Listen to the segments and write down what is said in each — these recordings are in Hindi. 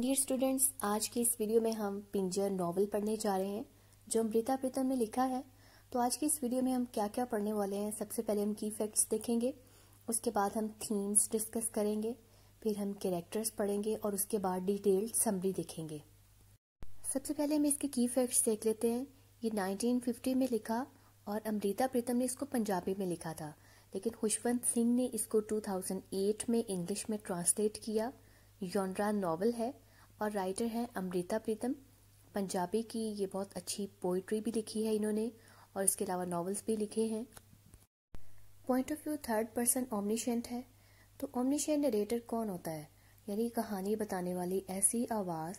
डियर स्टूडेंट्स आज की इस वीडियो में हम पिंजर नॉवल पढ़ने जा रहे हैं जो अमृता प्रीतम ने लिखा है तो आज की इस वीडियो में हम क्या क्या पढ़ने वाले हैं सबसे पहले हम की फैक्ट्स देखेंगे उसके बाद हम थीम्स डिस्कस करेंगे फिर हम कैरेक्टर्स पढ़ेंगे और उसके बाद डिटेल्ड समरी देखेंगे सबसे पहले हम इसके की फैक्ट्स देख लेते हैं ये नाइनटीन में लिखा और अमृता प्रीतम ने इसको पंजाबी में लिखा था लेकिन खुशवंत सिंह ने इसको टू में इंग्लिश में ट्रांसलेट किया योनरा नावल है और राइटर हैं अमृता प्रीतम पंजाबी की ये बहुत अच्छी पोइट्री भी लिखी है इन्होंने और इसके अलावा नावल्स भी लिखे हैं point of view third person omniscient है तो ओमनीशेंट नरेटर कौन होता है यानी कहानी बताने वाली ऐसी आवाज़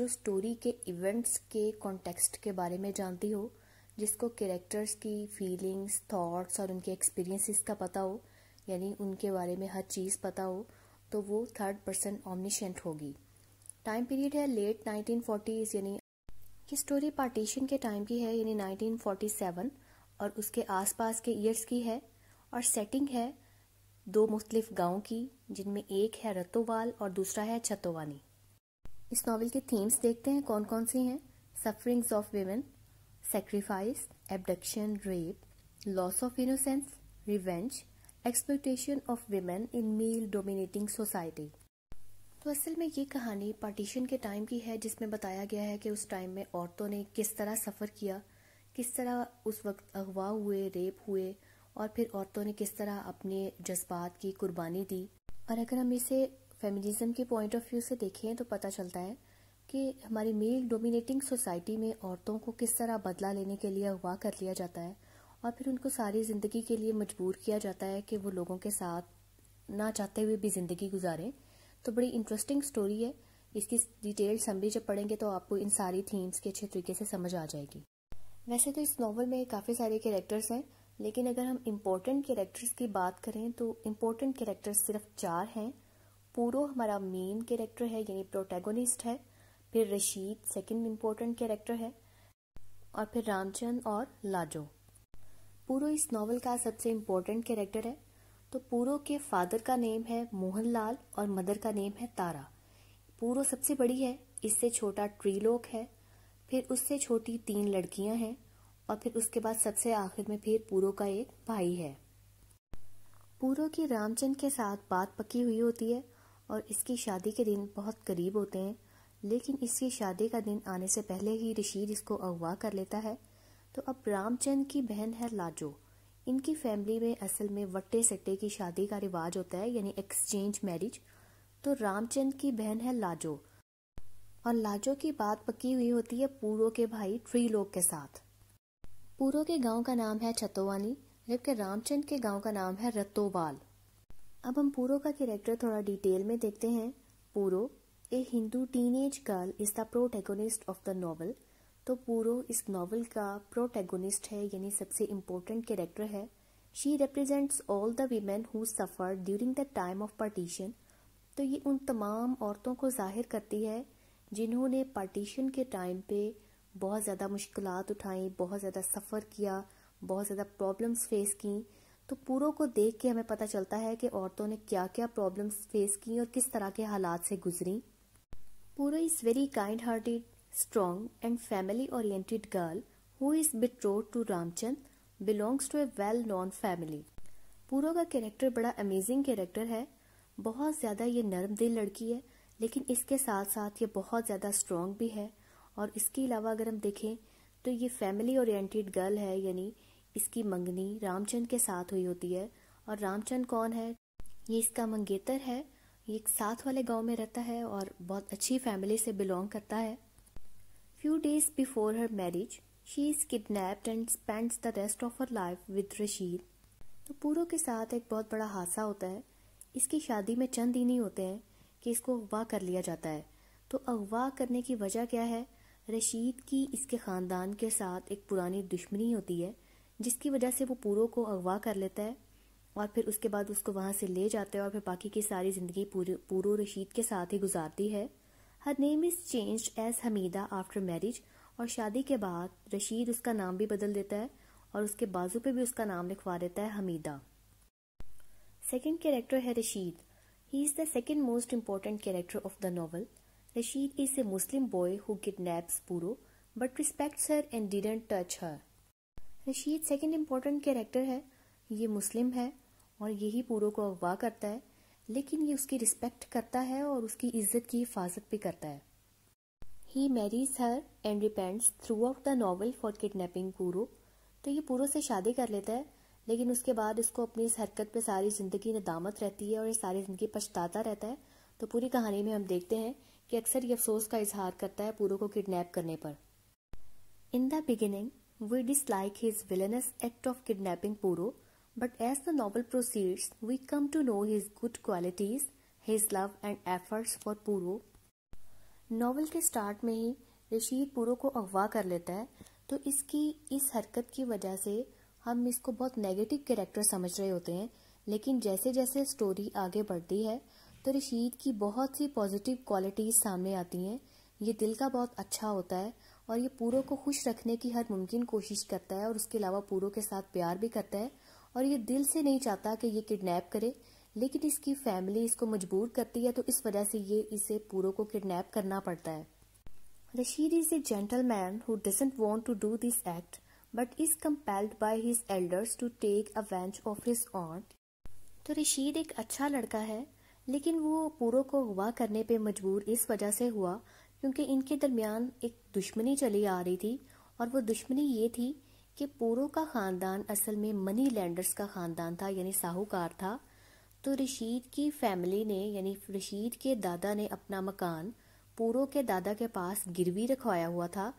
जो स्टोरी के इवेंट्स के कॉन्टेक्स्ट के बारे में जानती हो जिसको कैरेक्टर्स की फीलिंग्स थॉट्स और उनके एक्सपीरियंसेस का पता हो यानी उनके बारे में हर चीज़ पता हो तो वो थर्ड पर्सन ओमनीशेंट होगी टाइम पीरियड है लेट फोर्टीज यानी ये स्टोरी पार्टीशन के टाइम की है यानी 1947 और उसके आसपास के ईयर्स की है और सेटिंग है दो मुख्तलिफ गाँव की जिनमें एक है रतोवाल और दूसरा है छतोवानी इस नावल के थीम्स देखते हैं कौन कौन सी हैं sufferings of women sacrifice abduction rape loss of innocence revenge expectation of women in male dominating society तो असल में ये कहानी पार्टीशन के टाइम की है जिसमें बताया गया है कि उस टाइम में औरतों ने किस तरह सफ़र किया किस तरह उस वक्त अगवा हुए रेप हुए और फिर औरतों ने किस तरह अपने जज्बात की कुर्बानी दी और अगर हम इसे फेमिनिज्म के पॉइंट ऑफ व्यू से देखें तो पता चलता है कि हमारी मेल डोमिनेटिंग सोसाइटी में औरतों को किस तरह बदला लेने के लिए अगवा कर लिया जाता है और फिर उनको सारी ज़िंदगी के लिए मजबूर किया जाता है कि वो लोगों के साथ ना चाहते हुए भी ज़िंदगी गुजारें तो बड़ी इंटरेस्टिंग स्टोरी है इसकी डिटेल भी जब पढ़ेंगे तो आपको इन सारी थीम्स के अच्छे तरीके से समझ आ जाएगी वैसे तो इस नॉवल में काफ़ी सारे कैरेक्टर्स हैं लेकिन अगर हम इम्पोर्टेंट कैरेक्टर्स की बात करें तो इम्पोर्टेंट कैरेक्टर्स सिर्फ चार हैं पूरो हमारा मेन कैरेक्टर है यानी प्रोटेगोनिस्ट है फिर रशीद सेकंड इम्पोर्टेंट कैरेक्टर है और फिर रामचंद और लाजो पूरो इस नॉवल का सबसे इम्पोर्टेंट कैरेक्टर है तो पूरो के फादर का नेम है मोहनलाल और मदर का नेम है तारा पूरो सबसे बड़ी है इससे छोटा ट्रीलोक है फिर उससे छोटी तीन लड़कियां हैं और फिर उसके बाद सबसे आखिर में फिर पूरो का एक भाई है पूरो की रामचंद के साथ बात पकी हुई होती है और इसकी शादी के दिन बहुत करीब होते हैं लेकिन इसकी शादी का दिन आने से पहले ही ऋषि इसको अगवा कर लेता है तो अब रामचंद की बहन है लाजो इनकी फैमिली में असल में वट्टे सट्टे की शादी का रिवाज होता है यानी एक्सचेंज मैरिज तो रामचंद की बहन है लाजो और लाजो की बात पकी हुई होती है पूरो के भाई ट्रीलोक के साथ पूरो के गांव का नाम है छतोवानी जबकि रामचंद के गांव का नाम है रत्तोवाल अब हम पूरो का कैरेक्टर थोड़ा डिटेल में देखते हैं Puro a Hindu teenage girl is the protagonist of the novel तो पूरो इस नावल का प्रोटेगोनिस्ट है यानी सबसे इम्पोर्टेंट कैरेक्टर है she represents all the women who suffer during the time of partition तो ये उन तमाम औरतों को जाहिर करती है जिन्होंने पार्टीशन के टाइम पे बहुत ज़्यादा मुश्किल उठाई बहुत ज़्यादा सफ़र किया बहुत ज़्यादा प्रॉब्लम्स फेस की तो पूरों को देख के हमें पता चलता है कि औरतों ने क्या क्या प्रॉब्लम्स फेस की और किस तरह के हालात से गुजरी Puro is very kind hearted strong and family oriented girl who is betrothed to Ramchand belongs to a well known family. पूरो का कैरेक्टर बड़ा अमेजिंग कैरेक्टर है बहुत ज़्यादा ये नरम दिल लड़की है लेकिन इसके साथ साथ ये बहुत ज़्यादा स्ट्रॉन्ग भी है और इसके अलावा अगर हम देखें तो ये फैमिली ओरिएंटेड गर्ल है यानी इसकी मंगनी रामचंद के साथ हुई होती है और रामचंद कौन है ये इसका मंगेतर है ये एक साथ वाले गांव में रहता है और बहुत अच्छी फैमिली से बिलोंग करता है Few days before her marriage, she is kidnapped and spends the rest of her life with Rashid. तो पूरो के साथ एक बहुत बड़ा हादसा होता है इसकी शादी में चंद ही नहीं होते हैं कि इसको अगवा कर लिया जाता है तो अगवा करने की वजह क्या है रशीद की इसके ख़ानदान के साथ एक पुरानी दुश्मनी होती है जिसकी वजह से वो पूरो को अगवा कर लेता है और फिर उसके बाद उसको वहाँ से ले जाता है और फिर बाकी की सारी ज़िंदगी पूरो रशीद के साथ ही गुजारती है her name is change as Hamida after marriage और शादी के बाद रशीद उसका नाम भी बदल देता है और उसके बाजू पे भी उसका नाम लिखवा देता है हमीदा सेकेंड कैरेक्टर है Rashid he is the second most important character of the novel Rashid is a Muslim boy who kidnaps Puro but respect her and didn't touch her Rashid second important character है ये मुस्लिम है और यही पूरो को अगवा करता है लेकिन ये उसकी रिस्पेक्ट करता है और उसकी इज्जत की हिफाजत भी करता है he marries her and repents throughout the novel for kidnapping Puro तो ये पूरो से शादी कर लेता है लेकिन उसके बाद उसको अपनी इस हरकत पे सारी ज़िंदगी नदामत रहती है और ये सारी ज़िंदगी पछताता रहता है तो पूरी कहानी में हम देखते हैं कि अक्सर ये अफसोस का इजहार करता है पूरो को किडनैप करने पर in the beginning we dislike his villainous act of kidnapping Puro But as the novel proceeds, we come to know his good qualities, his love and efforts for Puro novel के स्टार्ट में ही रशीद पूरो को अगवा कर लेता है तो इसकी इस हरकत की वजह से हम इसको बहुत नेगेटिव कैरेक्टर समझ रहे होते हैं लेकिन जैसे जैसे स्टोरी आगे बढ़ती है तो रशीद की बहुत सी पॉजिटिव क्वालिटीज़ सामने आती हैं ये दिल का बहुत अच्छा होता है और ये पूरो को खुश रखने की हर मुमकिन कोशिश करता है और उसके अलावा पूरो के साथ प्यार भी करता है और ये दिल से नहीं चाहता कि ये किडनैप करे लेकिन इसकी फैमिली इसको मजबूर करती है तो इस वजह से ये इसे पूरो को किडनैप करना पड़ता है Rashid is a gentleman who doesn't want to do this act but is compelled by his elders to take a vengeance of his own तो रशीद एक अच्छा लड़का है लेकिन वो पूरो को अगवा करने पे मजबूर इस वजह से हुआ क्योंकि इनके दरमियान एक दुश्मनी चली आ रही थी और वो दुश्मनी ये थी कि पूरों का ख़ानदान असल में मनी लैंडर्स का ख़ानदान था यानी साहूकार था तो रशीद की फैमिली ने यानी रशीद के दादा ने अपना मकान पूरों के दादा के पास गिरवी रखवाया हुआ था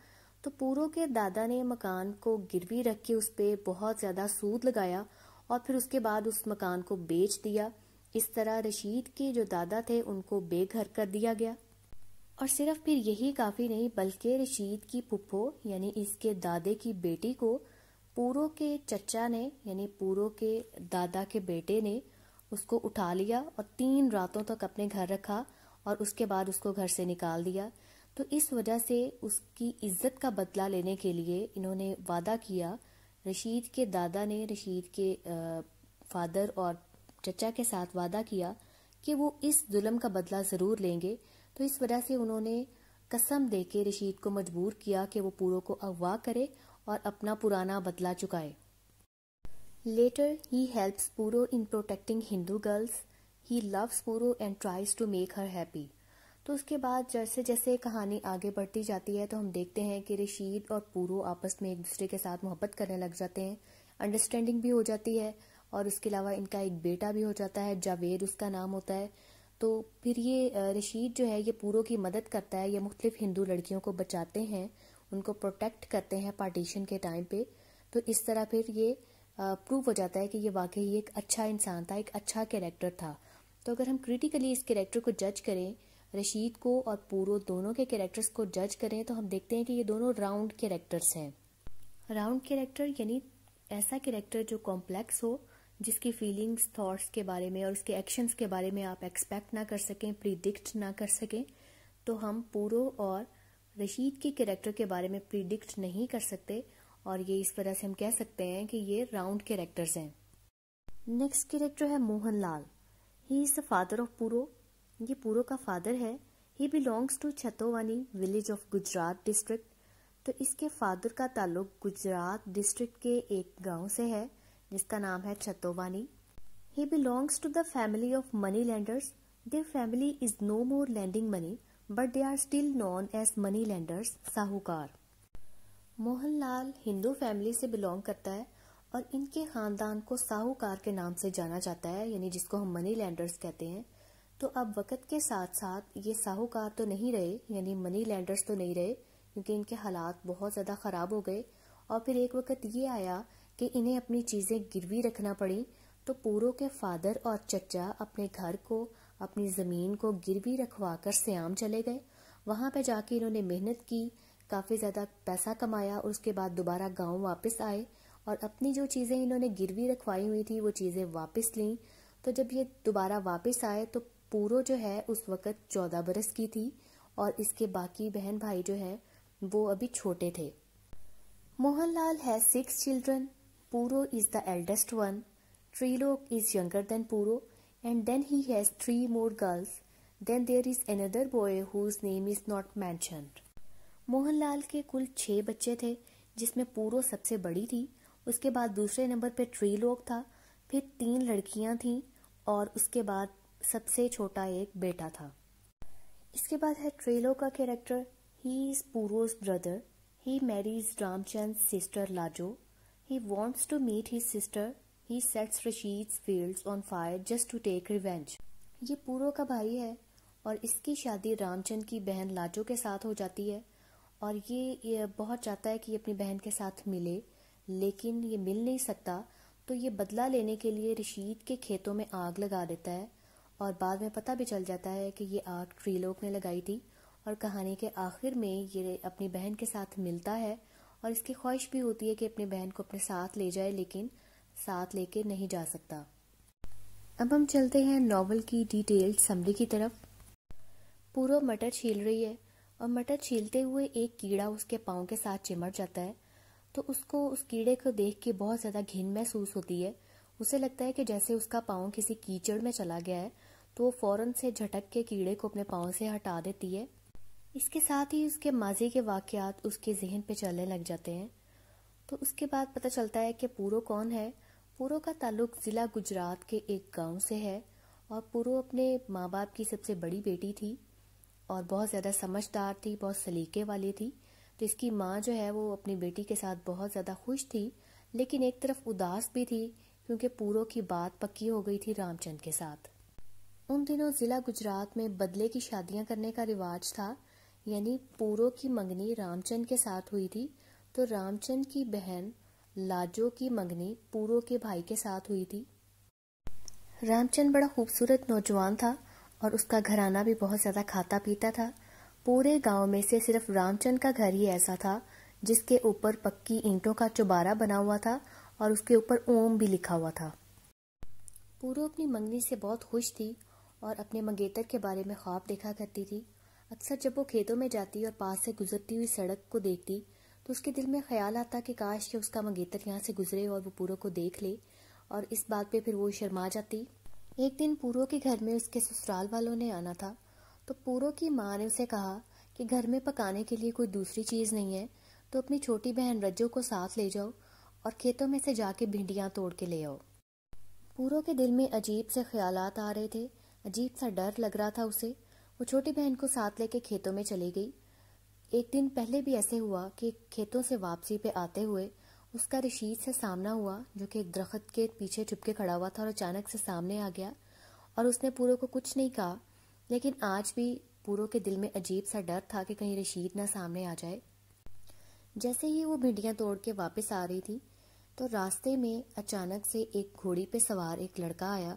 तो पूरों के दादा ने मकान को गिरवी रख के उस पर बहुत ज़्यादा सूद लगाया और फिर उसके बाद उस मकान को बेच दिया इस तरह रशीद के जो दादा थे उनको बेघर कर दिया गया और सिर्फ फिर यही काफ़ी नहीं बल्कि रशीद की पुप्पो यानी इसके दादे की बेटी को पूरो के चचा ने यानी पूरो के दादा के बेटे ने उसको उठा लिया और तीन रातों तक अपने घर रखा और उसके बाद उसको घर से निकाल दिया तो इस वजह से उसकी इज्जत का बदला लेने के लिए इन्होंने वादा किया रशीद के दादा ने रशीद के फादर और चचा के साथ वादा किया कि वो इस जुल्म का बदला ज़रूर लेंगे तो इस वजह से उन्होंने कसम दे के रशीद को मजबूर किया कि वो पूरों को अगवा करे और अपना पुराना बदला चुकाए letter he helps Puro in protecting Hindu girls he loves Puro and tries to make her happy तो उसके बाद जैसे जैसे कहानी आगे बढ़ती जाती है तो हम देखते हैं कि रशीद और पूरो आपस में एक दूसरे के साथ मोहब्बत करने लग जाते हैं अंडरस्टैंडिंग भी हो जाती है और उसके अलावा इनका एक बेटा भी हो जाता है जावेद उसका नाम होता है तो फिर ये रशीद जो है ये पूरों की मदद करता है ये मुख्तलिफ हिंदू लड़कियों को बचाते हैं उनको प्रोटेक्ट करते हैं पार्टीशन के टाइम पे तो इस तरह फिर ये प्रूव हो जाता है कि ये वाकई एक अच्छा इंसान था एक अच्छा कैरेक्टर था तो अगर हम क्रिटिकली इस कैरेक्टर को जज करें रशीद को और पूरो दोनों के कैरेक्टर्स को जज करें तो हम देखते हैं कि ये दोनों राउंड कैरेक्टर्स हैं राउंड कैरेक्टर यानी ऐसा कैरेक्टर जो कॉम्प्लेक्स हो जिसकी फीलिंग्स थॉट्स के बारे में और उसके एक्शंस के बारे में आप एक्सपेक्ट ना कर सकें प्रिडिक्ट ना कर सकें तो हम पूरो और रशीद के कैरेक्टर के बारे में प्रिडिक्ट नहीं कर सकते और ये इस वजह से हम कह सकते हैं कि ये राउंड कैरेक्टर्स हैं नेक्स्ट कैरेक्टर है Mohan Lal he is the father of Puro ये पूरो का फादर है he belongs to Chattoani village of Gujrat district तो इसके फादर का ताल्लुक गुजरात डिस्ट्रिक्ट के एक गांव से है जिसका नाम है Chattoani he belongs to the family of money lenders their family is no more lending money but they are still known as money lenders sahukar Mohanlal Hindu family से बिलोंग करता है और इनके खानदान को साहूकार के नाम से जाना जाता है यानी जिसको हम मनी लैंडर्स कहते हैं तो अब वक़्त के साथ साथ ये साहूकार तो नहीं रहे यानी मनी लैंडर्स तो नहीं रहे क्योंकि इनके हालात बहुत ज़्यादा ख़राब हो गए और फिर एक वक्त ये आया कि इन्हें अपनी चीज़ें गिरवी रखना पड़ी तो पूरो के फादर और चचा अपने घर को अपनी ज़मीन को गिरवी रखवा कर श्याम चले गए वहाँ पर जाके इन्होंने मेहनत की काफ़ी ज़्यादा पैसा कमाया और उसके बाद दोबारा गांव वापस आए और अपनी जो चीज़ें इन्होंने गिरवी रखवाई हुई थी वो चीज़ें वापस लीं तो जब ये दोबारा वापस आए तो पूरो जो है उस वक़्त चौदह बरस की थी और इसके बाकी बहन भाई जो हैं वो अभी छोटे थे मोहनलाल है six children Puro is the eldest one. Trilok is younger than Puro and then he has three more girls. Then there is another boy whose name is not mentioned. Mohanlal के कुल छः बच्चे थे जिसमें Puro सबसे बड़ी थी उसके बाद दूसरे नंबर पे Trilok था फिर तीन लड़कियां थीं और उसके बाद सबसे छोटा एक बेटा था इसके बाद है Trilok का character He is Puro's brother. He marries Ramchand's sister Lajo. He wants to meet his sister. He sets Rashid's fields on fire just to take revenge. ये पूरो का भाई है और इसकी शादी रामचंद की बहन लाजो के साथ हो जाती है और ये, ये बहुत चाहता है कि अपनी बहन के साथ मिले लेकिन ये मिल नहीं सकता तो ये बदला लेने के लिए रशीद के खेतों में आग लगा देता है और बाद में पता भी चल जाता है कि ये आग ट्रीलोक ने लगाई थी और कहानी के आखिर में ये अपनी बहन के साथ मिलता है और इसकी ख्वाहिश भी होती है कि अपनी बहन को अपने साथ ले जाए लेकिन साथ लेके नहीं जा सकता अब हम चलते हैं नावल की डिटेल्ड समरी की तरफ पूरा मटर छील रही है और मटर छीलते हुए एक कीड़ा उसके पाँव के साथ चिमट जाता है तो उसको उस कीड़े को देख के बहुत ज़्यादा घिन महसूस होती है उसे लगता है कि जैसे उसका पाँव किसी कीचड़ में चला गया है तो वो फ़ौरन से झटक के कीड़े को अपने पाँव से हटा देती है इसके साथ ही उसके माजी के वाकयात उसके जहन पे चलने लग जाते हैं तो उसके बाद पता चलता है कि पूरो कौन है पूरो का ताल्लुक ज़िला गुजरात के एक गांव से है और पूरो अपने माँ बाप की सबसे बड़ी बेटी थी और बहुत ज़्यादा समझदार थी बहुत सलीके वाली थी तो इसकी माँ जो है वो अपनी बेटी के साथ बहुत ज़्यादा खुश थी लेकिन एक तरफ उदास भी थी क्योंकि पूरो की बात पक्की हो गई थी रामचंद के साथ उन दिनों ज़िला गुजरात में बदले की शादियां करने का रिवाज था यानी पूरो की मंगनी रामचंद के साथ हुई थी तो रामचंद की बहन लाजो की मंगनी पूरो के भाई के साथ हुई थी रामचंद बड़ा खूबसूरत नौजवान था और उसका घराना भी बहुत ज़्यादा खाता पीता था पूरे गांव में से सिर्फ रामचंद का घर ही ऐसा था जिसके ऊपर पक्की ईंटों का चुबारा बना हुआ था और उसके ऊपर ओम भी लिखा हुआ था पूरो अपनी मंगनी से बहुत खुश थी और अपने मंगेतर के बारे में ख्वाब देखा करती थी अक्सर जब वो खेतों में जाती और पास से गुजरती हुई सड़क को देखती तो उसके दिल में ख्याल आता कि काश कि उसका मंगेतर यहाँ से गुजरे और वो पूरो को देख ले और इस बात पे फिर वो शर्मा जाती एक दिन पूरो के घर में उसके ससुराल वालों ने आना था तो पूरो की माँ ने उसे कहा कि घर में पकाने के लिए कोई दूसरी चीज़ नहीं है तो अपनी छोटी बहन रज्जो को साथ ले जाओ और खेतों में से जाके भिंडियाँ तोड़ के ले आओ पूरो के दिल में अजीब से ख्याल आ रहे थे अजीब सा डर लग रहा था उसे वो छोटी बहन को साथ लेके खेतों में चली गई एक दिन पहले भी ऐसे हुआ कि खेतों से वापसी पे आते हुए उसका रशीद से सामना हुआ जो कि एक दरख्त के पीछे छुपके खड़ा हुआ था और अचानक से सामने आ गया और उसने पूरे को कुछ नहीं कहा लेकिन आज भी पूरे के दिल में अजीब सा डर था कि कहीं रशीद ना सामने आ जाए जैसे ही वो भिंडियाँ तोड़ के वापस आ रही थी तो रास्ते में अचानक से एक घोड़ी पे सवार एक लड़का आया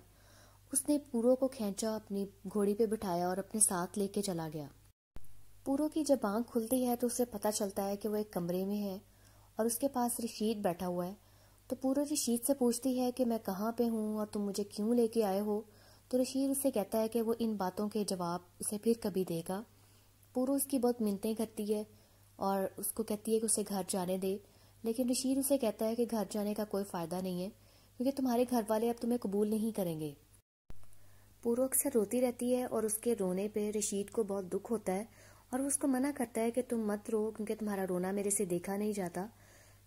उसने पूरो को खींचा अपनी घोड़ी पे बिठाया और अपने साथ लेके चला गया पूरो की जब आँख खुलती है तो उसे पता चलता है कि वो एक कमरे में है और उसके पास रशीद बैठा हुआ है तो पूरो रशीद से पूछती है कि मैं कहाँ पे हूँ और तुम मुझे क्यों लेके आए हो तो रशीद उससे कहता है कि वो इन बातों के जवाब उसे फिर कभी देगा पूरो उसकी बहुत मिनतें करती है और उसको कहती है कि उसे घर जाने दे लेकिन रशीद उसे कहता है कि घर जाने का कोई फ़ायदा नहीं है क्योंकि तुम्हारे घर वाले अब तुम्हें कबूल नहीं करेंगे पूरो अक्सर रोती रहती है और उसके रोने पे रशीद को बहुत दुख होता है और वो उसको मना करता है कि तुम मत रो क्योंकि तुम्हारा रोना मेरे से देखा नहीं जाता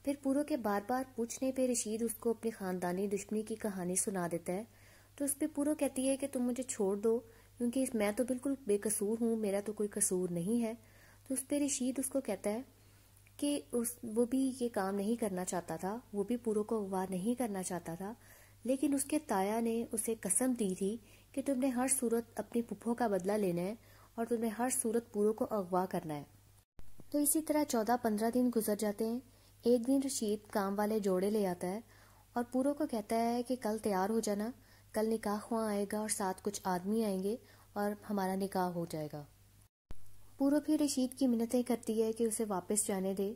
फिर पूरो के बार बार पूछने पे रशीद उसको अपनी ख़ानदानी दुश्मनी की कहानी सुना देता है तो उस पर पूरो कहती है कि तुम मुझे छोड़ दो क्योंकि मैं तो बिल्कुल बेकसूर हूँ मेरा तो कोई कसूर नहीं है तो उस पर रशीद उसको कहता है कि उस वो भी ये काम नहीं करना चाहता था वो भी पूरो को अगवा नहीं करना चाहता था लेकिन उसके ताया ने उसे कसम दी थी कि तुमने हर सूरत अपनी पुप्पो का बदला लेना है और तुमने हर सूरत पूरों को अगवा करना है तो इसी तरह चौदह पंद्रह दिन गुजर जाते हैं एक दिन रशीद काम वाले जोड़े ले आता है और पूरों को कहता है कि कल तैयार हो जाना कल निकाह हुआ आएगा और साथ कुछ आदमी आएंगे और हमारा निकाह हो जाएगा पूरो भी रशीद की मिन्नतें करती है कि उसे वापस जाने दे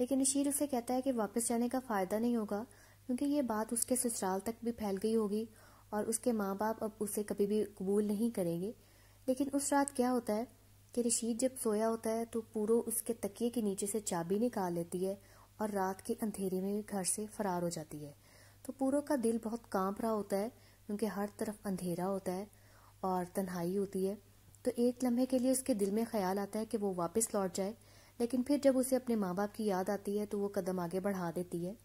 लेकिन रशीद उसे कहता है कि वापस जाने का फ़ायदा नहीं होगा क्योंकि ये बात उसके ससुराल तक भी फैल गई होगी और उसके माँ बाप अब उसे कभी भी कबूल नहीं करेंगे लेकिन उस रात क्या होता है कि रशीद जब सोया होता है तो पूरो उसके तकिए के नीचे से चाबी निकाल लेती है और रात के अंधेरे में घर से फरार हो जाती है तो पूरो का दिल बहुत कांप रहा होता है क्योंकि हर तरफ अंधेरा होता है और तन्हाई होती है तो एक लम्हे के लिए उसके दिल में ख्याल आता है कि वो वापस लौट जाए लेकिन फिर जब उसे अपने माँ बाप की याद आती है तो वो कदम आगे बढ़ा देती है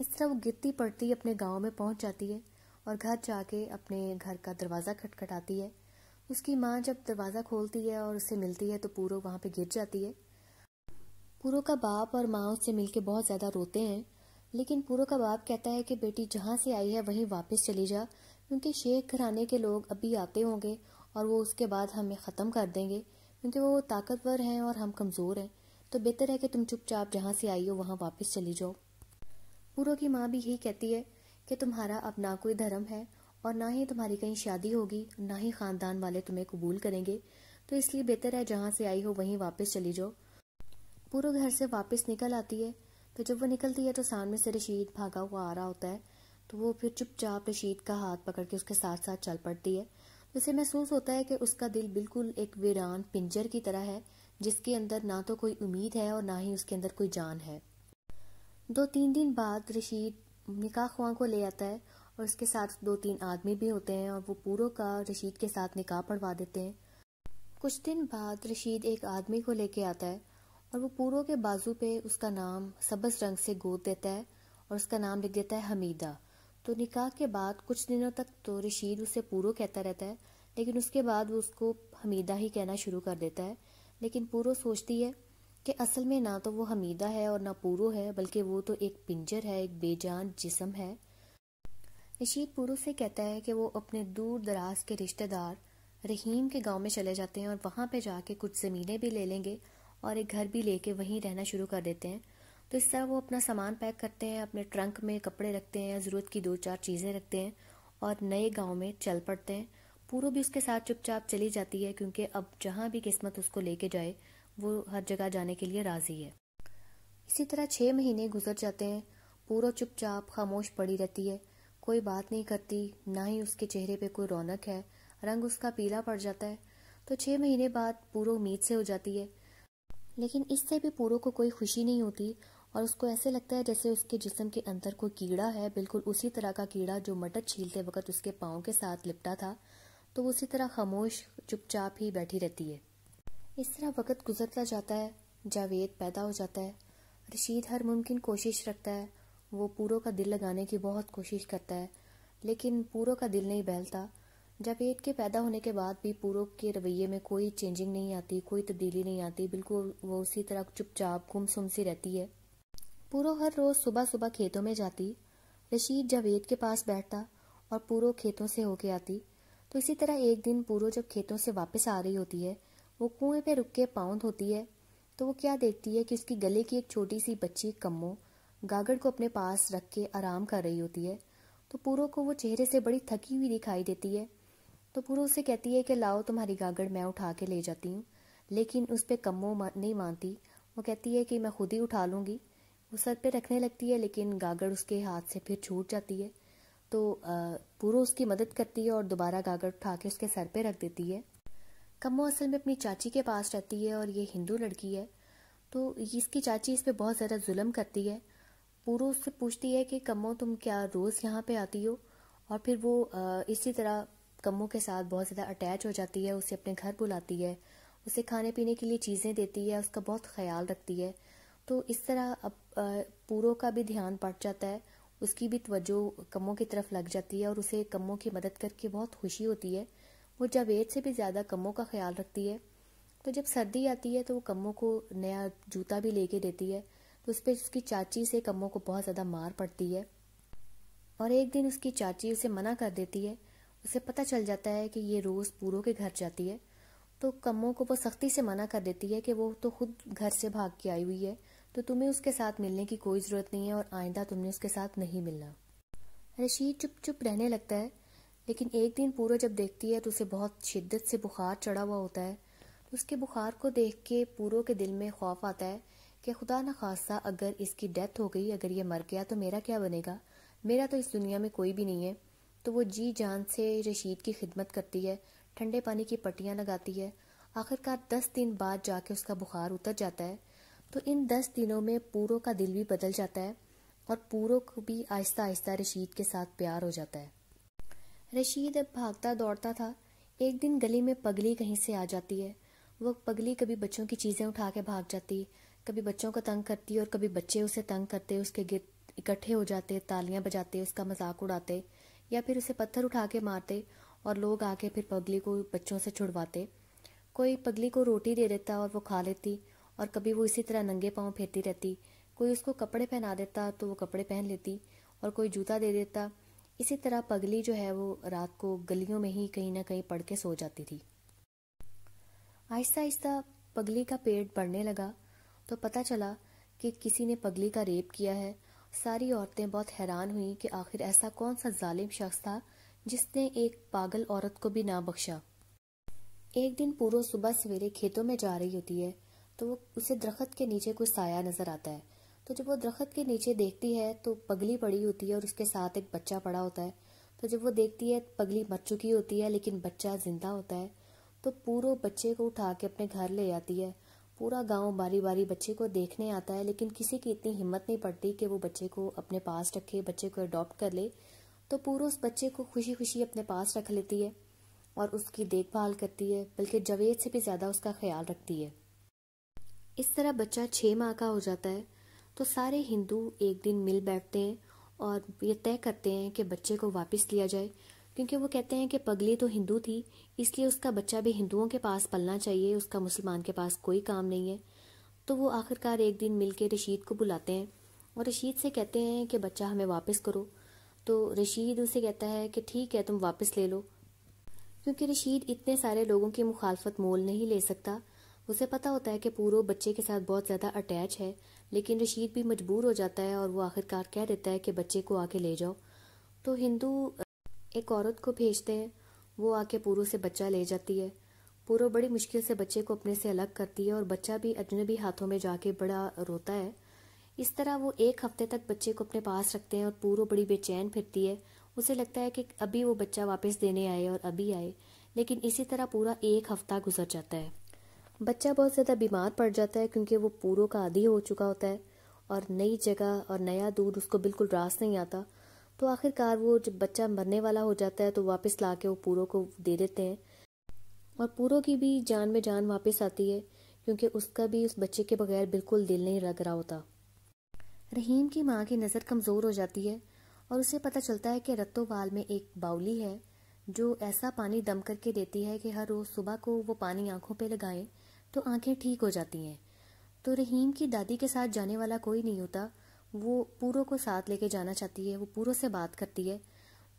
इस तरह वो गिरती पड़ती अपने गांव में पहुंच जाती है और घर जाके अपने घर का दरवाज़ा खटखटाती है उसकी माँ जब दरवाज़ा खोलती है और उससे मिलती है तो पूरो वहाँ पे गिर जाती है पूरो का बाप और माँ उससे मिलके बहुत ज़्यादा रोते हैं लेकिन पूरो का बाप कहता है कि बेटी जहाँ से आई है वहीं वापस चली जा क्योंकि शेख घराने के लोग अभी आते होंगे और वो उसके बाद हमें ख़त्म कर देंगे क्योंकि वो ताकतवर हैं और हम कमज़ोर हैं तो बेहतर है कि तुम चुपचाप जहाँ से आई हो वहाँ वापस चली जाओ पूरो की माँ भी यही कहती है कि तुम्हारा अब ना कोई धर्म है और ना ही तुम्हारी कहीं शादी होगी ना ही खानदान वाले तुम्हें कबूल करेंगे तो इसलिए बेहतर है जहाँ से आई हो वहीं वापस चली जाओ पूरो घर से वापस निकल आती है तो जब वो निकलती है तो सामने से रशीद भागा हुआ आ रहा होता है तो वो फिर चुपचाप रशीद का हाथ पकड़ के उसके साथ साथ चल पड़ती है उसे महसूस होता है कि उसका दिल बिल्कुल एक वीरान पिंजर की तरह है जिसके अंदर ना तो कोई उम्मीद है और ना ही उसके अंदर कोई जान है दो तीन दिन बाद रशीद निकाह खुआ को ले आता है और उसके साथ दो तीन आदमी भी होते हैं और वो पूरों का रशीद के साथ निकाह पढ़वा देते हैं कुछ दिन बाद रशीद एक आदमी को लेके आता है और वो पूरों के बाजू पे उसका नाम सबज रंग से गोद देता है और उसका नाम लिख देता है हमीदा तो निकाह के बाद कुछ दिनों तक तो रशीद उसे पूरों कहता रहता है लेकिन उसके बाद वो उसको हमीदा ही कहना शुरू कर देता है लेकिन पूरों सोचती है कि असल में ना तो वो हमीदा है और ना पूरो है बल्कि वो तो एक पिंजर है एक बेजान जिसम है नशीद पूरो से कहता है कि वो अपने दूर दराज के रिश्तेदार रहीम के गांव में चले जाते हैं और वहां पे जाके कुछ ज़मीनें भी ले लेंगे और एक घर भी लेके वहीं रहना शुरू कर देते हैं तो इस तरह वो अपना सामान पैक करते हैं अपने ट्रंक में कपड़े रखते हैं ज़रूरत की दो चार चीज़ें रखते हैं और नए गाँव में चल पड़ते हैं पूरो भी उसके साथ चुपचाप चली जाती है क्योंकि अब जहाँ भी किस्मत उसको लेके जाए वो हर जगह जाने के लिए राजी है इसी तरह छः महीने गुजर जाते हैं पूरा चुपचाप खामोश पड़ी रहती है कोई बात नहीं करती ना ही उसके चेहरे पे कोई रौनक है रंग उसका पीला पड़ जाता है तो छः महीने बाद पूरा उम्मीद से हो जाती है लेकिन इससे भी पूरे को कोई खुशी नहीं होती और उसको ऐसे लगता है जैसे उसके जिसम के अंदर कोई कीड़ा है बिल्कुल उसी तरह का कीड़ा जो मटर छीलते वक्त उसके पाँव के साथ लिपटा था तो उसी तरह खामोश चुपचाप ही बैठी रहती है इस तरह वक़्त गुजरता जाता है जावेद पैदा हो जाता है रशीद हर मुमकिन कोशिश रखता है वो पूरो का दिल लगाने की बहुत कोशिश करता है लेकिन पूरो का दिल नहीं बहलता जावेद के पैदा होने के बाद भी पूरो के रवैये में कोई चेंजिंग नहीं आती कोई तब्दीली नहीं आती बिल्कुल वो उसी तरह चुपचाप सुम सी रहती है पूरो हर रोज़ सुबह सुबह खेतों में जाती रशीद जावेद के पास बैठता और पूरो खेतों से होके आती तो इसी तरह एक दिन पूरो जब खेतों से वापस आ रही होती है वो कुएं पे रुक के पाँव धोती है तो वो क्या देखती है कि उसकी गले की एक छोटी सी बच्ची कम्मो गागड़ को अपने पास रख के आराम कर रही होती है तो पूरो को वो चेहरे से बड़ी थकी हुई दिखाई देती है तो पूरो उसे कहती है कि लाओ तुम्हारी गागड़ मैं उठा के ले जाती हूँ लेकिन उस पर कम्मो नहीं मानती वो कहती है कि मैं खुद ही उठा लूँगी वो सर पे रखने लगती है लेकिन गागड़ उसके हाथ से फिर छूट जाती है तो पूरो उसकी मदद करती है और दोबारा गागड़ उठा के उसके सर पे रख देती है कम्मो असल में अपनी चाची के पास रहती है और ये हिंदू लड़की है तो इसकी चाची इस पर बहुत ज़्यादा जुल्म करती है पूरो उससे पूछती है कि कम्मो तुम क्या रोज़ यहाँ पे आती हो और फिर वो इसी तरह कम्मो के साथ बहुत ज़्यादा अटैच हो जाती है उसे अपने घर बुलाती है उसे खाने पीने के लिए चीज़ें देती है उसका बहुत ख्याल रखती है तो इस तरह अब पूरो का भी ध्यान पट जाता है उसकी भी तवज्जो कमों की तरफ लग जाती है और उसे कमों की मदद करके बहुत खुशी होती है वो जावेद से भी ज़्यादा कमों का ख्याल रखती है तो जब सर्दी आती है तो वो कमों को नया जूता भी लेके देती है तो उस पर उसकी चाची से कमों को बहुत ज़्यादा मार पड़ती है और एक दिन उसकी चाची उसे मना कर देती है उसे पता चल जाता है कि ये रोज़ पूरों के घर जाती है तो कमों को वो सख्ती से मना कर देती है कि वो तो खुद घर से भाग के आई हुई है तो तुम्हें उसके साथ मिलने की कोई ज़रूरत नहीं है और आइंदा तुमने उसके साथ नहीं मिलना रशीद चुप चुप रहने लगता है लेकिन एक दिन पूरा जब देखती है तो उसे बहुत शिद्दत से बुखार चढ़ा हुआ होता है तो उसके बुखार को देख के पूरो के दिल में खौफ आता है कि खुदा न खासा अगर इसकी डेथ हो गई अगर ये मर गया तो मेरा क्या बनेगा मेरा तो इस दुनिया में कोई भी नहीं है तो वो जी जान से रशीद की खिदमत करती है ठंडे पानी की पट्टियाँ लगाती है आखिरकार दस दिन बाद जाके उसका बुखार उतर जाता है तो इन दस दिनों में पूरों का दिल भी बदल जाता है और पूरों को भी आहिस्ता आहिस्ता रशीद के साथ प्यार हो जाता है रशीद अब भागता दौड़ता था एक दिन गली में पगली कहीं से आ जाती है वो पगली कभी बच्चों की चीज़ें उठा के भाग जाती कभी बच्चों को तंग करती और कभी बच्चे उसे तंग करते उसके गिर इकट्ठे हो जाते तालियां बजाते उसका मजाक उड़ाते या फिर उसे पत्थर उठा के मारते और लोग आके फिर पगली को बच्चों से छुड़वाते कोई पगली को रोटी दे देता और वो खा लेती और कभी वो इसी तरह नंगे पाँव फेरती रहती कोई उसको कपड़े पहना देता तो वो कपड़े पहन लेती और कोई जूता दे देता इसी तरह पगली जो है वो रात को गलियों में ही कहीं ना कहीं पड़ के सो जाती थी आहिस्ता आहिस्ता पगली का पेट बढ़ने लगा तो पता चला कि किसी ने पगली का रेप किया है सारी औरतें बहुत हैरान हुईं कि आखिर ऐसा कौन सा जालिम शख्स था जिसने एक पागल औरत को भी ना बख्शा एक दिन पूर्व सुबह सवेरे खेतों में जा रही होती है तो वो उसे दरख्त के नीचे कोई साया नजर आता है तो जब वो दरख्त के नीचे देखती है तो पगली पड़ी होती है और उसके साथ एक बच्चा पड़ा होता है तो जब वो देखती है पगली मर चुकी होती है लेकिन बच्चा जिंदा होता है तो पूरे बच्चे को उठा के अपने घर ले आती है पूरा गांव बारी बारी बच्चे को देखने आता है लेकिन किसी की इतनी हिम्मत नहीं पड़ती कि वो बच्चे को अपने पास रखे बच्चे को अडॉप्ट कर ले तो पूरा उस बच्चे को खुशी खुशी अपने पास रख लेती है और उसकी देखभाल करती है बल्कि जवेद से भी ज़्यादा उसका ख्याल रखती है इस तरह बच्चा छः माह का हो जाता है तो सारे हिंदू एक दिन मिल बैठते हैं और ये तय करते हैं कि बच्चे को वापस लिया जाए क्योंकि वो कहते हैं कि पगली तो हिंदू थी इसलिए उसका बच्चा भी हिंदुओं के पास पलना चाहिए उसका मुसलमान के पास कोई काम नहीं है तो वो आखिरकार एक दिन मिल के रशीद को बुलाते हैं और रशीद से कहते हैं कि बच्चा हमें वापस करो तो रशीद उसे कहता है कि ठीक है तुम वापस ले लो क्योंकि रशीद इतने सारे लोगों की मुखालफत मोल नहीं ले सकता उसे पता होता है कि पूरो बच्चे के साथ बहुत ज़्यादा अटैच है लेकिन रशीद भी मजबूर हो जाता है और वो आखिरकार कह देता है कि बच्चे को आके ले जाओ तो हिंदू एक औरत को भेजते हैं वो आके पूरों से बच्चा ले जाती है पूरो बड़ी मुश्किल से बच्चे को अपने से अलग करती है और बच्चा भी अजनबी हाथों में जाके बड़ा रोता है इस तरह वो एक हफ्ते तक बच्चे को अपने पास रखते हैं और पूरो बड़ी बेचैन फिरती है उसे लगता है कि अभी वो बच्चा वापस देने आए और अभी आए लेकिन इसी तरह पूरा एक हफ्ता गुजर जाता है बच्चा बहुत ज़्यादा बीमार पड़ जाता है क्योंकि वो पूरों का आदि हो चुका होता है और नई जगह और नया दूध उसको बिल्कुल रास नहीं आता तो आखिरकार वो जब बच्चा मरने वाला हो जाता है तो वापस ला के वो पूरों को दे देते हैं और पूरों की भी जान में जान वापस आती है क्योंकि उसका भी उस बच्चे के बगैर बिल्कुल दिल नहीं लग रहा होता रहीम की माँ की नज़र कमज़ोर हो जाती है और उसे पता चलता है कि रत्तोवाल में एक बाउली है जो ऐसा पानी दम करके देती है कि हर रोज़ सुबह को वो पानी आंखों पे लगाएं तो आंखें ठीक हो जाती हैं तो रहीम की दादी के साथ जाने वाला कोई नहीं होता वो पूरों को साथ लेके जाना चाहती है वो पूरों से बात करती है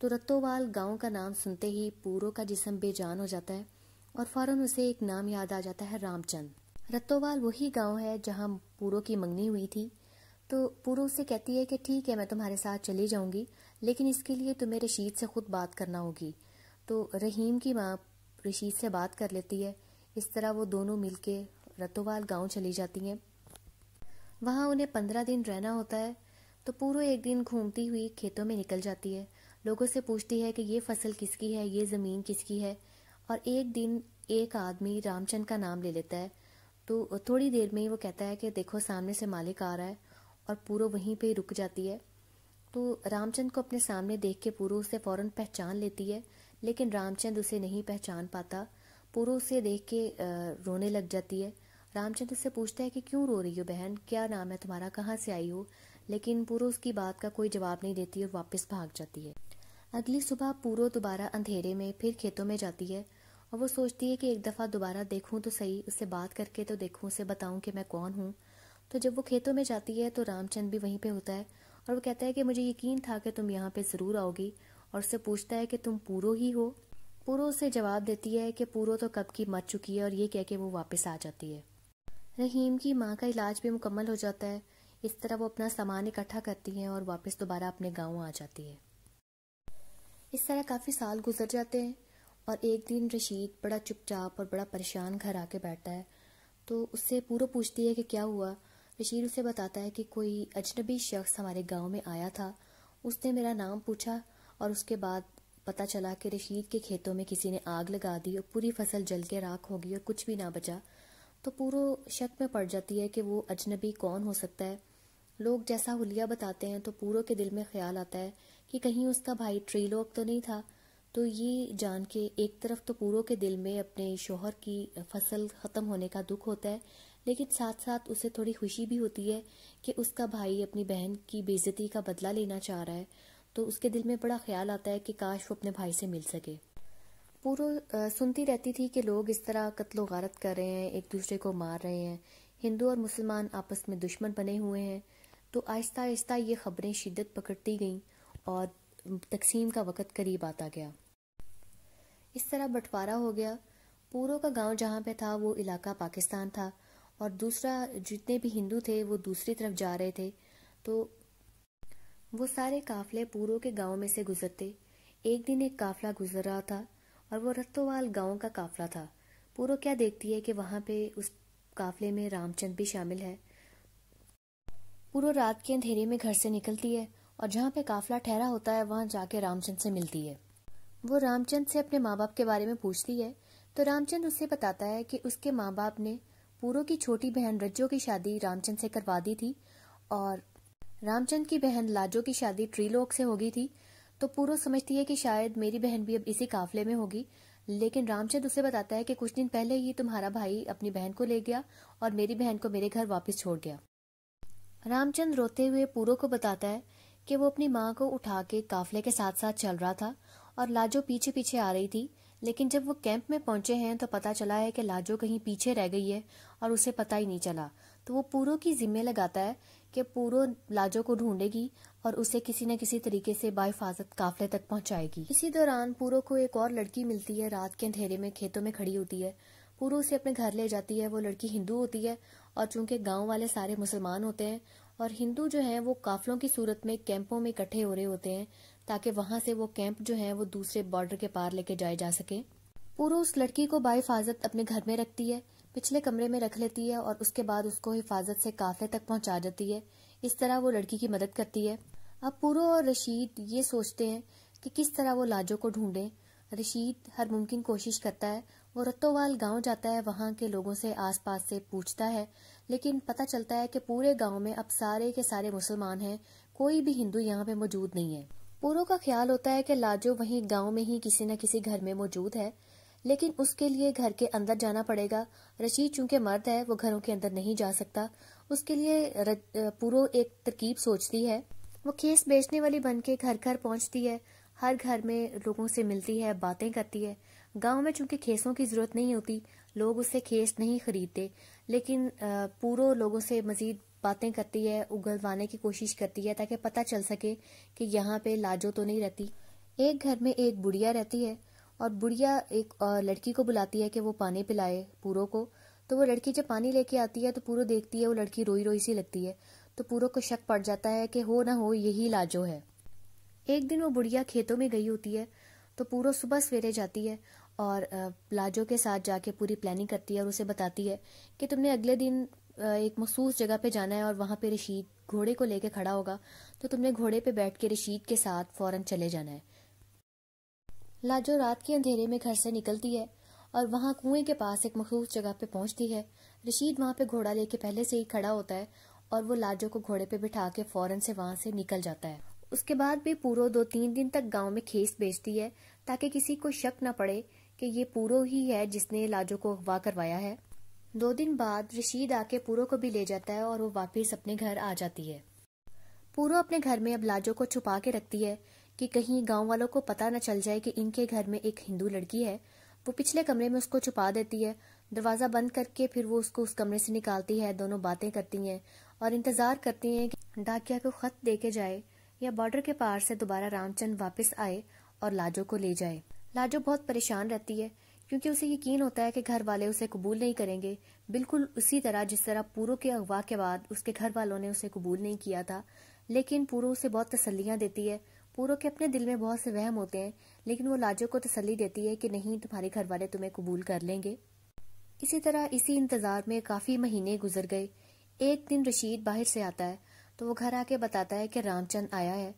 तो रत्तोवाल गांव का नाम सुनते ही पूरों का जिसम बेजान हो जाता है और फ़ौरन उसे एक नाम याद आ जाता है रामचंद रत्तोवाल वही गांव है जहां पूरो की मंगनी हुई थी तो पूरो उसे कहती है कि ठीक है मैं तुम्हारे साथ चली जाऊंगी लेकिन इसके लिए तुम्हें रशीद से खुद बात करना होगी तो रहीम की माँ रशीद से बात कर लेती है इस तरह वो दोनों मिलके रतोवाल गांव चली जाती हैं वहाँ उन्हें पंद्रह दिन रहना होता है तो पूरा एक दिन घूमती हुई खेतों में निकल जाती है लोगों से पूछती है कि ये फसल किसकी है ये ज़मीन किसकी है और एक दिन एक आदमी रामचंद का नाम ले लेता है तो थोड़ी देर में ही वो कहता है कि देखो सामने से मालिक आ रहा है और पूरो वहीं पे रुक जाती है तो रामचंद को अपने सामने देख के पूरो उसे फ़ौरन पहचान लेती है लेकिन रामचंद उसे नहीं पहचान पाता पूरा उसे देख के रोने लग जाती है रामचंद्र से पूछता है कि क्यों रो रही हो बहन क्या नाम है तुम्हारा कहाँ से आई हो लेकिन पूरा उसकी बात का कोई जवाब नहीं देती और वापस भाग जाती है अगली सुबह पूरा दोबारा अंधेरे में फिर खेतों में जाती है और वो सोचती है कि एक दफ़ा दोबारा देखूं तो सही उससे बात करके तो देखूं उसे बताऊं कि मैं कौन हूं तो जब वो खेतों में जाती है तो रामचंद भी वहीं पे होता है और वो कहता है कि मुझे यकीन था कि तुम यहाँ पे ज़रूर आओगी और उससे पूछता है कि तुम पूरो ही हो पूरो से जवाब देती है कि पूरो तो कब की मर चुकी है और ये कह के वो वापस आ जाती है रहीम की माँ का इलाज भी मुकम्मल हो जाता है इस तरह वो अपना सामान इकट्ठा करती हैं और वापस दोबारा अपने गाँव आ जाती है इस तरह काफ़ी साल गुजर जाते हैं और एक दिन रशीद बड़ा चुपचाप और बड़ा परेशान घर आके बैठता है तो उससे पूरा पूछती है कि क्या हुआ रशीद उसे बताता है कि कोई अजनबी शख्स हमारे गांव में आया था उसने मेरा नाम पूछा और उसके बाद पता चला कि रशीद के खेतों में किसी ने आग लगा दी और पूरी फसल जल के राख हो गई और कुछ भी ना बचा तो पूरा शक में पड़ जाती है कि वो अजनबी कौन हो सकता है लोग जैसा हुलिया बताते हैं तो पूरों के दिल में ख्याल आता है कि कहीं उसका भाई ट्रीलोक तो नहीं था तो ये जान के एक तरफ तो पूरों के दिल में अपने शोहर की फसल ख़त्म होने का दुख होता है लेकिन साथ साथ उसे थोड़ी खुशी भी होती है कि उसका भाई अपनी बहन की बेजती का बदला लेना चाह रहा है तो उसके दिल में बड़ा ख्याल आता है कि काश वो अपने भाई से मिल सके पूरा सुनती रहती थी कि लोग इस तरह कत्लो गारत कर रहे हैं एक दूसरे को मार रहे हैं हिंदू और मुसलमान आपस में दुश्मन बने हुए हैं तो आहिस्ता आहिस्ता ये खबरें शिद्दत पकड़ती गईं और तकसीम का वक़्त करीब आता गया इस तरह बंटवारा हो गया पूरों का गांव जहां पे था वो इलाका पाकिस्तान था और दूसरा जितने भी हिंदू थे वो दूसरी तरफ जा रहे थे तो वो सारे काफले पूरों के गांव में से गुजरते एक दिन एक काफला गुजर रहा था और वो रत्तोवाल गांव का काफला था पूरो क्या देखती है कि वहां पे उस काफले में रामचंद भी शामिल है पूरो रात के अंधेरे में घर से निकलती है और जहाँ पे काफला ठहरा होता है वहां जाके रामचंद से मिलती है वो रामचंद से अपने माँ बाप के बारे में पूछती है तो रामचंद उससे बताता है कि उसके माँ बाप ने पूरो की छोटी बहन रज्जो की शादी रामचंद से करवा दी थी और रामचंद की बहन लाजो की शादी ट्रीलोक से होगी थी तो पूरो समझती है कि शायद मेरी बहन भी अब इसी काफले में होगी लेकिन रामचंद उसे बताता है कि कुछ दिन पहले ही तुम्हारा भाई अपनी बहन को ले गया और मेरी बहन को मेरे घर वापस छोड़ गया रामचंद रोते हुए पूरो को बताता है कि वो अपनी माँ को उठा के काफले के साथ साथ चल रहा था और लाजो पीछे पीछे आ रही थी लेकिन जब वो कैंप में पहुंचे हैं तो पता चला है कि लाजो कहीं पीछे रह गई है और उसे पता ही नहीं चला तो वो पूरो की जिम्मे लगाता है कि पूरे लाजो को ढूंढेगी और उसे किसी न किसी तरीके से बाहिफाजत काफले तक पहुंचाएगी इसी दौरान पूरो को एक और लड़की मिलती है रात के अंधेरे में खेतों में खड़ी होती है पूरो उसे अपने घर ले जाती है वो लड़की हिंदू होती है और चूंकि गांव वाले सारे मुसलमान होते हैं और हिंदू जो हैं वो काफलों की सूरत में कैंपों में इकट्ठे हो रहे होते हैं ताकि वहां से वो कैंप जो है वो दूसरे बॉर्डर के पार लेके जाए जा सके पूरो उस लड़की को बाहिफाजत अपने घर में रखती है पिछले कमरे में रख लेती है और उसके बाद उसको हिफाजत से काफले तक पहुंचा देती है इस तरह वो लड़की की मदद करती है अब पूरो और रशीद ये सोचते हैं कि किस तरह वो लाजो को ढूंढे रशीद हर मुमकिन कोशिश करता है वो रत्तोवाल गांव जाता है वहां के लोगों से आसपास से पूछता है लेकिन पता चलता है कि पूरे गांव में अब सारे के सारे मुसलमान हैं कोई भी हिंदू यहाँ पे मौजूद नहीं है पूरो का ख्याल होता है कि लाजो वहीं गांव में ही किसी न किसी घर में मौजूद है लेकिन उसके लिए घर के अंदर जाना पड़ेगा रशीद चूंकि मर्द है वो घरों के अंदर नहीं जा सकता उसके लिए पूरा एक तरकीब सोचती है वो केस बेचने वाली बन के घर घर पहुंचती है हर घर में लोगों से मिलती है बातें करती है गांव में चूंकि खेसों की जरूरत नहीं होती लोग उससे खेस नहीं खरीदते लेकिन पूरो लोगों से मजीद बातें करती है उगलवाने की कोशिश करती है ताकि पता चल सके कि यहाँ पे लाजो तो नहीं रहती एक घर में एक बुढ़िया रहती है और बुढ़िया एक लड़की को बुलाती है कि वो पानी पिलाए पूरों को तो वो लड़की जब पानी लेके आती है तो पूरो देखती है वो लड़की रोई रोई सी लगती है तो पूरो को शक पड़ जाता है कि हो ना हो यही लाजो है एक दिन वो बुढ़िया खेतों में गई होती है तो पूरो सुबह सवेरे जाती है और लाजो के साथ जाके पूरी प्लानिंग करती है और उसे बताती है कि तुमने अगले दिन एक मखसूस जगह पे जाना है और वहाँ पे रशीद घोड़े को लेके खड़ा होगा तो तुमने घोड़े पे बैठ के रशीद के साथ फौरन चले जाना है लाजो रात के अंधेरे में घर से निकलती है और वहाँ कुएं के पास एक मखसूस जगह पे पहुँचती है रशीद वहाँ पे घोड़ा लेके पहले से ही खड़ा होता है और वो लाजो को घोड़े पे बिठा के फौरन से वहाँ से निकल जाता है उसके बाद भी पूरो दो तीन दिन तक गांव में खेस बेचती है ताकि किसी को शक न पड़े कि ये पूरो ही है जिसने लाजो को अगवा करवाया है दो दिन बाद रशीद आके पूरो को भी ले जाता है और वो वापिस अपने घर आ जाती है पूरो अपने घर में अब लाजो को छुपा के रखती है कि कहीं गांव वालों को पता न चल जाए कि इनके घर में एक हिंदू लड़की है वो पिछले कमरे में उसको छुपा देती है दरवाजा बंद करके फिर वो उसको उस कमरे से निकालती है दोनों बातें करती हैं और इंतजार करती हैं कि डाकिया को खत देके जाए या बॉर्डर के पार से दोबारा रामचंद वापस आए और लाजो को ले जाए लाजो बहुत परेशान रहती है क्योंकि उसे यकीन होता है कि घर वाले उसे कबूल नहीं करेंगे बिल्कुल उसी तरह जिस तरह पूर्व के अगवा के बाद उसके घर वालों ने उसे कबूल नहीं किया था लेकिन पूर्व उसे बहुत तसलियां देती है पूरों के अपने दिल में बहुत से वहम होते हैं लेकिन वो लाजो को तसली देती है कि नहीं तुम्हारे घर वाले तुम्हें कबूल कर लेंगे इसी तरह इसी इंतजार में काफी महीने गुजर गए एक दिन रशीद बाहर से आता है तो वो घर आके बताता है कि रामचंद आया है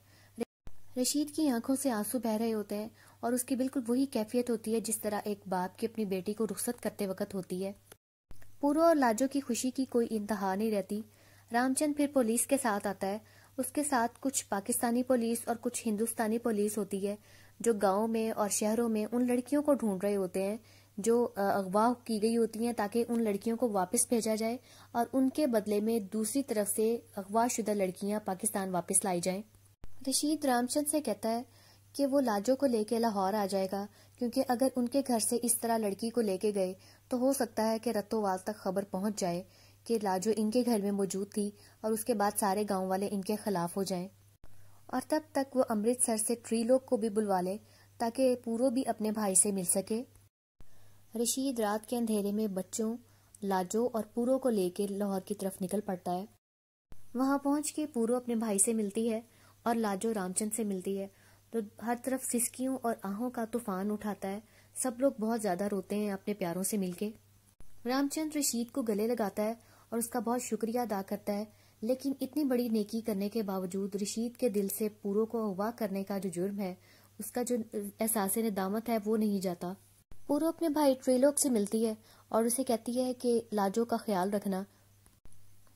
रशीद की आंखों से आंसू बह रहे होते हैं और उसकी बिल्कुल वही कैफियत होती है जिस तरह एक बाप की अपनी बेटी को रुख्सत करते वक्त होती है पूरो और लाजो की खुशी की कोई इंतहा नहीं रहती रामचंद फिर पुलिस के साथ आता है उसके साथ कुछ पाकिस्तानी पुलिस और कुछ हिंदुस्तानी पुलिस होती है जो गाँव में और शहरों में उन लड़कियों को ढूंढ रहे होते हैं जो अगवा की गई होती हैं ताकि उन लड़कियों को वापस भेजा जाए और उनके बदले में दूसरी तरफ से अगवा शुदा लड़कियां पाकिस्तान वापस लाई जाएं। रशीद रामचंद से कहता है कि वो लाजो को लेके लाहौर आ जाएगा क्योंकि अगर उनके घर से इस तरह लड़की को लेके गए तो हो सकता है कि रत्तोवाल तक खबर पहुंच जाए कि लाजो इनके घर में मौजूद थी और उसके बाद सारे गांव वाले इनके खिलाफ हो जाएं और तब तक वो अमृतसर से ट्रीलोक को भी बुलवा ले ताकि पूरो भी अपने भाई से मिल सके रशीद रात के अंधेरे में बच्चों लाजो और पूरो को लेकर लाहौर की तरफ निकल पड़ता है वहां पहुंच के पूरो अपने भाई से मिलती है और लाजो रामचंद से मिलती है तो हर तरफ सिस्कियों और आहों का तूफान उठाता है सब लोग बहुत ज्यादा रोते हैं अपने प्यारों से मिलके रामचंद्र रशीद को गले लगाता है और उसका बहुत शुक्रिया अदा करता है लेकिन इतनी बड़ी नेकी करने के बावजूद रशीद के दिल से पूरों को अगवा करने का जो जुर्म है उसका जो एहसास नदामत है वो नहीं जाता पूरो अपने भाई ट्रीलोक से मिलती है और उसे कहती है कि लाजो का ख्याल रखना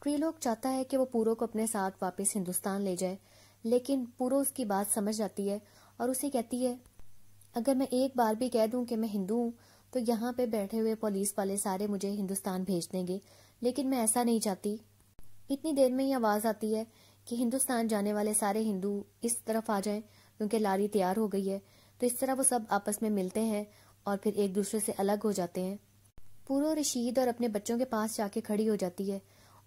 ट्रीलोक चाहता है कि वो पूरो को अपने साथ वापस हिंदुस्तान ले जाए लेकिन पूरो उसकी बात समझ जाती है और उसे कहती है अगर मैं एक बार भी कह दूं कि मैं हिंदू हूं तो यहाँ पे बैठे हुए पुलिस वाले सारे मुझे हिंदुस्तान भेज देंगे लेकिन मैं ऐसा नहीं चाहती इतनी देर में ही आवाज़ आती है कि हिंदुस्तान जाने वाले सारे हिंदू इस तरफ आ जाएं क्योंकि लारी तैयार हो गई है तो इस तरह वो सब आपस में मिलते हैं और फिर एक दूसरे से अलग हो जाते हैं पूरो रशीद और अपने बच्चों के पास जाके खड़ी हो जाती है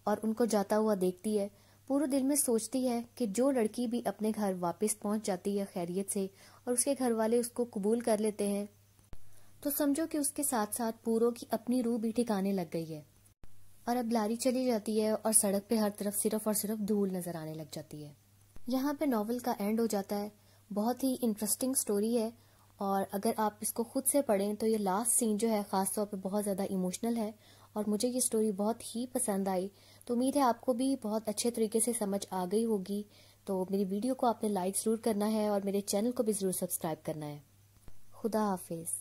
और उनको जाता हुआ देखती है पूरे दिल में सोचती है कि जो लड़की भी अपने घर वापस पहुंच जाती है खैरियत से और उसके घर वाले उसको कबूल कर लेते हैं तो समझो कि उसके साथ साथ पूरो की अपनी रूह भी ठिकाने लग गई है और अब लारी चली जाती है और सड़क पे हर तरफ सिर्फ और सिर्फ धूल नजर आने लग जाती है यहाँ पे नावल का एंड हो जाता है बहुत ही इंटरेस्टिंग स्टोरी है और अगर आप इसको खुद से पढ़ें तो ये लास्ट सीन जो है ख़ासतौर पर पे बहुत ज़्यादा इमोशनल है और मुझे ये स्टोरी बहुत ही पसंद आई तो उम्मीद है आपको भी बहुत अच्छे तरीके से समझ आ गई होगी तो मेरी वीडियो को आपने लाइक ज़रूर करना है और मेरे चैनल को भी ज़रूर सब्सक्राइब करना है खुदा हाफिज़